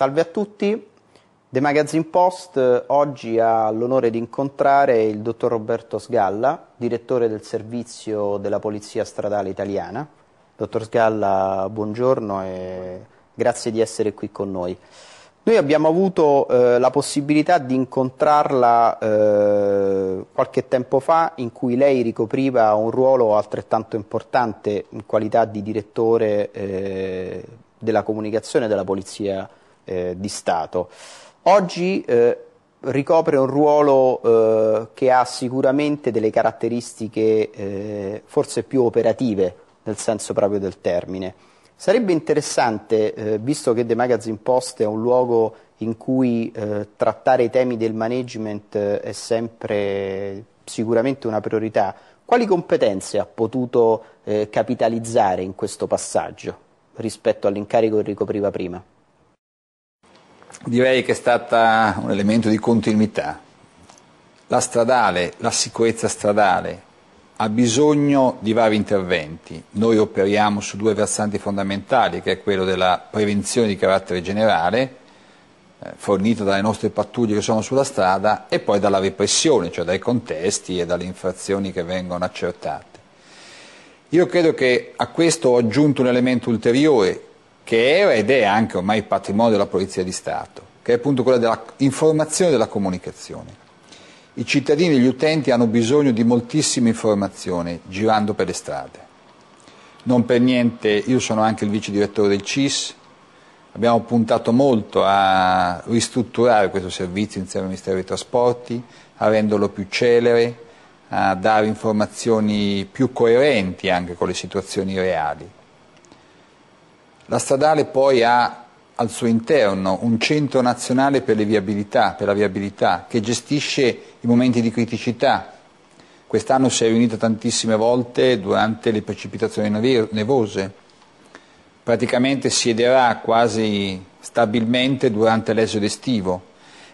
Salve a tutti, The Magazine Post eh, oggi ha l'onore di incontrare il dottor Roberto Sgalla, direttore del servizio della Polizia Stradale Italiana. Dottor Sgalla, buongiorno e grazie di essere qui con noi. Noi abbiamo avuto eh, la possibilità di incontrarla eh, qualche tempo fa in cui lei ricopriva un ruolo altrettanto importante in qualità di direttore eh, della comunicazione della Polizia eh, di Stato. Oggi eh, ricopre un ruolo eh, che ha sicuramente delle caratteristiche eh, forse più operative, nel senso proprio del termine. Sarebbe interessante, eh, visto che The Magazine Post è un luogo in cui eh, trattare i temi del management è sempre sicuramente una priorità, quali competenze ha potuto eh, capitalizzare in questo passaggio rispetto all'incarico che ricopriva prima? direi che è stata un elemento di continuità. La stradale, la sicurezza stradale ha bisogno di vari interventi. Noi operiamo su due versanti fondamentali, che è quello della prevenzione di carattere generale, eh, fornita dalle nostre pattuglie che sono sulla strada, e poi dalla repressione, cioè dai contesti e dalle infrazioni che vengono accertate. Io credo che a questo ho aggiunto un elemento ulteriore, che è ed è anche ormai patrimonio della Polizia di Stato, che è appunto quella dell'informazione e della comunicazione. I cittadini e gli utenti hanno bisogno di moltissime informazioni girando per le strade. Non per niente, io sono anche il vice direttore del CIS, abbiamo puntato molto a ristrutturare questo servizio insieme al Ministero dei Trasporti, a renderlo più celere, a dare informazioni più coerenti anche con le situazioni reali. La stradale poi ha al suo interno un centro nazionale per, viabilità, per la viabilità che gestisce i momenti di criticità. Quest'anno si è riunito tantissime volte durante le precipitazioni nevose. Praticamente siederà quasi stabilmente durante l'esodo estivo.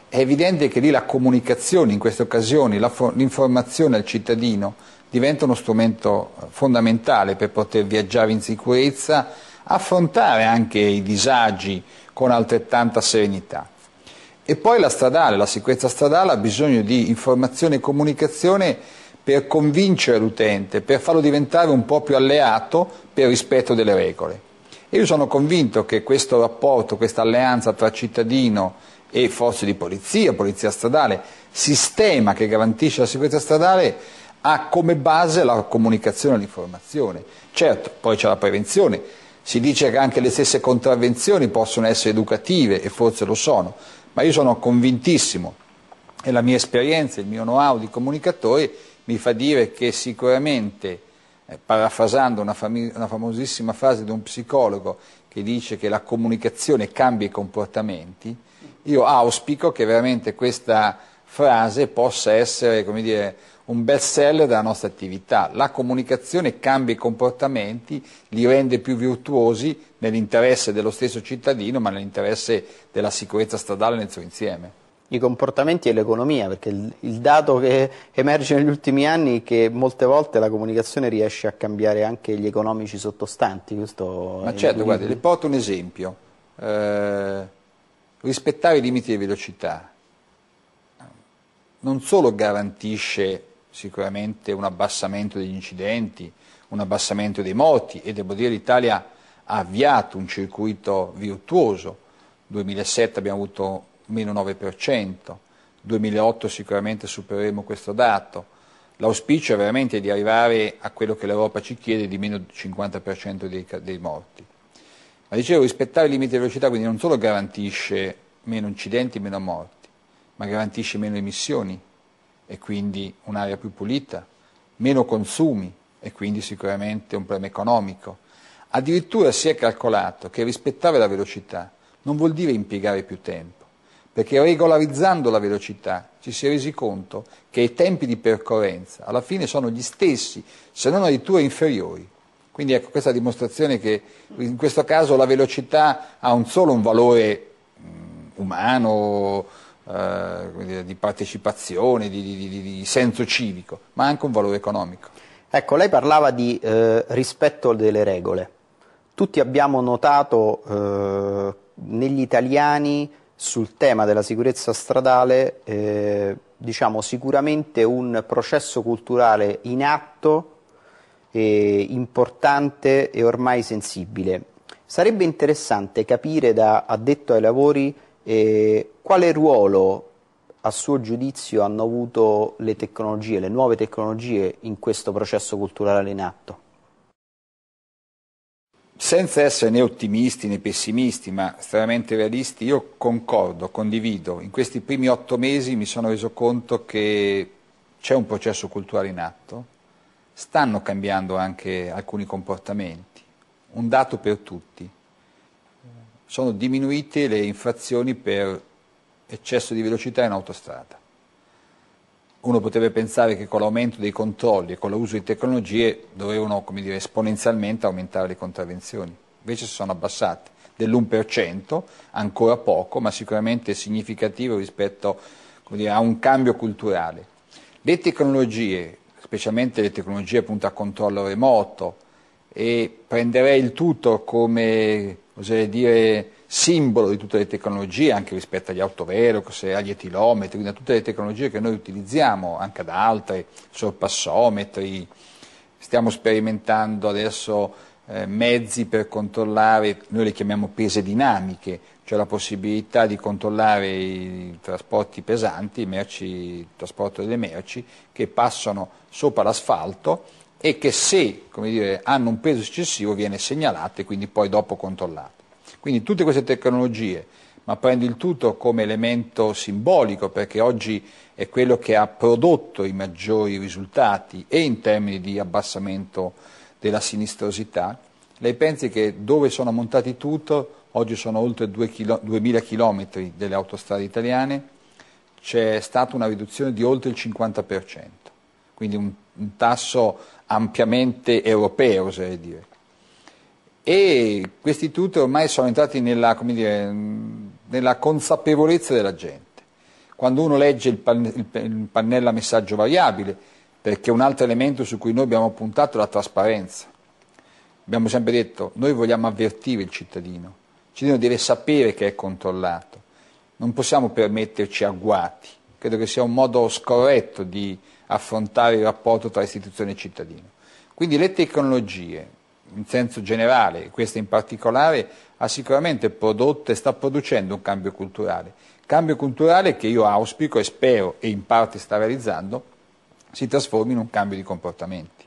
È evidente che lì la comunicazione in queste occasioni, l'informazione al cittadino diventa uno strumento eh, fondamentale per poter viaggiare in sicurezza affrontare anche i disagi con altrettanta serenità. E poi la stradale, la sicurezza stradale ha bisogno di informazione e comunicazione per convincere l'utente, per farlo diventare un po' più alleato per rispetto delle regole. E io sono convinto che questo rapporto, questa alleanza tra cittadino e forze di polizia, polizia stradale, sistema che garantisce la sicurezza stradale, ha come base la comunicazione e l'informazione. Certo, poi c'è la prevenzione si dice che anche le stesse contravvenzioni possono essere educative e forse lo sono, ma io sono convintissimo e la mia esperienza, il mio know-how di comunicatore mi fa dire che sicuramente, eh, parafrasando una, fam- una famosissima frase di un psicologo che dice che la comunicazione cambia i comportamenti, io auspico che veramente questa frase possa essere dire, un best seller della nostra attività. La comunicazione cambia i comportamenti, li rende più virtuosi nell'interesse dello stesso cittadino, ma nell'interesse della sicurezza stradale nel suo insieme. I comportamenti e l'economia, perché il, il dato che emerge negli ultimi anni è che molte volte la comunicazione riesce a cambiare anche gli economici sottostanti. Questo ma certo, guardi, le porto un esempio. Eh, rispettare i limiti di velocità non solo garantisce sicuramente un abbassamento degli incidenti, un abbassamento dei moti e devo dire l'Italia ha avviato un circuito virtuoso, 2007 abbiamo avuto meno 9%, 2008 sicuramente supereremo questo dato, l'auspicio è veramente di arrivare a quello che l'Europa ci chiede di meno 50% dei, dei morti. Ma dicevo rispettare i limiti di velocità quindi non solo garantisce meno incidenti, meno morti, ma garantisce meno emissioni e quindi un'aria più pulita, meno consumi e quindi sicuramente un premio economico. Addirittura si è calcolato che rispettare la velocità non vuol dire impiegare più tempo, perché regolarizzando la velocità ci si è resi conto che i tempi di percorrenza alla fine sono gli stessi, se non addirittura inferiori. Quindi ecco questa dimostrazione che in questo caso la velocità ha un solo un valore mm, umano, eh, di partecipazione, di, di, di, senso civico, ma anche un valore economico. Ecco, lei parlava di eh, rispetto delle regole. Tutti abbiamo notato eh, negli italiani sul tema della sicurezza stradale eh, diciamo, sicuramente un processo culturale in atto importante e ormai sensibile. Sarebbe interessante capire da addetto ai lavori e quale ruolo a suo giudizio hanno avuto le tecnologie, le nuove tecnologie in questo processo culturale in atto? Senza essere né ottimisti né pessimisti, ma estremamente realisti, io concordo, condivido. In questi primi otto mesi mi sono reso conto che c'è un processo culturale in atto, stanno cambiando anche alcuni comportamenti. Un dato per tutti, sono diminuite le infrazioni per eccesso di velocità in autostrada. Uno potrebbe pensare che con l'aumento dei controlli e con l'uso di tecnologie dovevano dire, esponenzialmente aumentare le contravvenzioni, invece si sono abbassate dell'1%, ancora poco, ma sicuramente significativo rispetto dire, a un cambio culturale. Le tecnologie, specialmente le tecnologie appunto a controllo remoto, e prenderei il tutto come oserei dire, simbolo di tutte le tecnologie, anche rispetto agli autovelox, agli etilometri, quindi a tutte le tecnologie che noi utilizziamo, anche ad altre, sorpassometri, stiamo sperimentando adesso eh, mezzi per controllare, noi le chiamiamo pese dinamiche, cioè la possibilità di controllare i trasporti pesanti, merci, il trasporto delle merci, che passano sopra l'asfalto e che se dire, hanno un peso eccessivo viene segnalato e quindi poi dopo controllato. Quindi tutte queste tecnologie, ma prendo il tutto come elemento simbolico perché oggi è quello che ha prodotto i maggiori risultati e in termini di abbassamento della sinistrosità, lei pensi che dove sono montati tutto, oggi sono oltre 2.000 km delle autostrade italiane, c'è stata una riduzione di oltre il 50% quindi un, un tasso ampiamente europeo, oserei dire. E questi tutti ormai sono entrati nella, dire, nella consapevolezza della gente. Quando uno legge il, pan, il, il pannello a messaggio variabile, perché un altro elemento su cui noi abbiamo puntato è la trasparenza. Abbiamo sempre detto, noi vogliamo avvertire il cittadino, il cittadino deve sapere che è controllato, non possiamo permetterci agguati credo che sia un modo scorretto di affrontare il rapporto tra istituzione e cittadino. Quindi le tecnologie, in senso generale, questa in particolare, ha sicuramente prodotto e sta producendo un cambio culturale. Cambio culturale che io auspico e spero, e in parte sta realizzando, si trasformi in un cambio di comportamenti.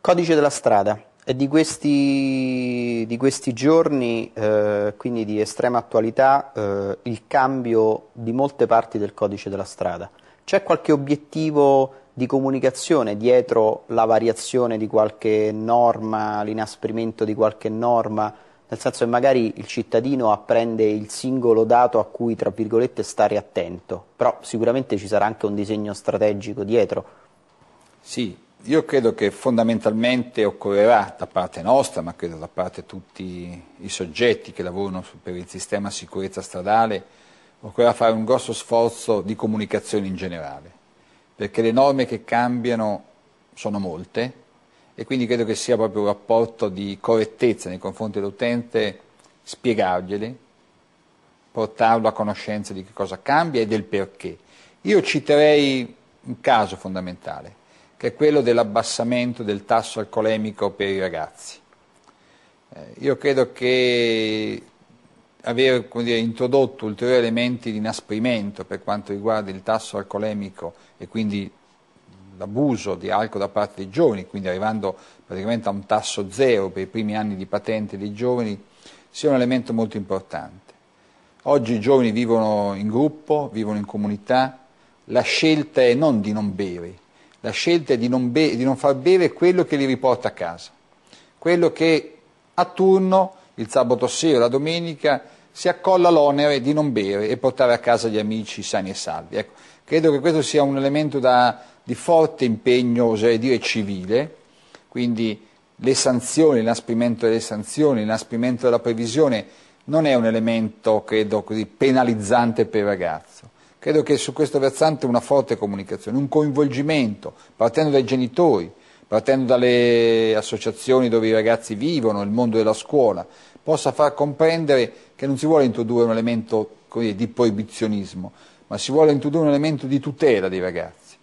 Codice della strada. È di questi, di questi giorni, eh, quindi di estrema attualità, eh, il cambio di molte parti del codice della strada. C'è qualche obiettivo di comunicazione dietro la variazione di qualche norma, l'inasprimento di qualche norma, nel senso che magari il cittadino apprende il singolo dato a cui, tra virgolette, stare attento, però sicuramente ci sarà anche un disegno strategico dietro. Sì, io credo che fondamentalmente occorrerà da parte nostra, ma credo da parte di tutti i soggetti che lavorano per il sistema sicurezza stradale, occorrerà fare un grosso sforzo di comunicazione in generale, perché le norme che cambiano sono molte e quindi credo che sia proprio un rapporto di correttezza nei confronti dell'utente spiegargliele, portarlo a conoscenza di che cosa cambia e del perché. Io citerei un caso fondamentale che è quello dell'abbassamento del tasso alcolemico per i ragazzi. Eh, io credo che aver dire, introdotto ulteriori elementi di inasprimento per quanto riguarda il tasso alcolemico e quindi l'abuso di alcol da parte dei giovani, quindi arrivando praticamente a un tasso zero per i primi anni di patente dei giovani, sia un elemento molto importante. Oggi i giovani vivono in gruppo, vivono in comunità, la scelta è non di non bere, la scelta è di non, be- di non far bere quello che li riporta a casa, quello che a turno, il sabato sera, o la domenica, si accolla l'onere di non bere e portare a casa gli amici sani e salvi. Ecco, credo che questo sia un elemento da, di forte impegno, oserei dire, civile, quindi le sanzioni, l'inasprimento delle sanzioni, l'inasprimento della previsione non è un elemento, credo così, penalizzante per il ragazzo. Credo che su questo versante una forte comunicazione, un coinvolgimento, partendo dai genitori, partendo dalle associazioni dove i ragazzi vivono, il mondo della scuola, possa far comprendere che non si vuole introdurre un elemento dire, di proibizionismo, ma si vuole introdurre un elemento di tutela dei ragazzi.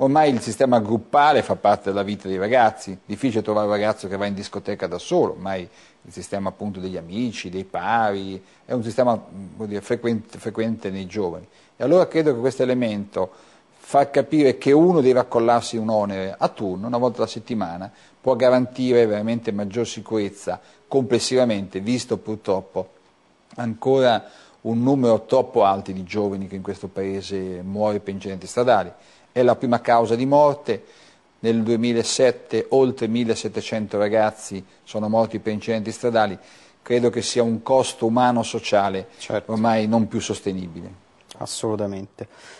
Ormai il sistema gruppale fa parte della vita dei ragazzi, difficile trovare un ragazzo che va in discoteca da solo, ormai il sistema appunto degli amici, dei pari, è un sistema dire, frequente, frequente, nei giovani. E allora credo che questo elemento far capire che uno deve accollarsi un onere a turno, una volta alla settimana, può garantire veramente maggior sicurezza complessivamente, visto purtroppo ancora un numero troppo alto di giovani che in questo paese muore per incidenti stradali è la prima causa di morte. Nel 2007 oltre 1700 ragazzi sono morti per incidenti stradali. Credo che sia un costo umano-sociale certo. ormai non più sostenibile. Assolutamente.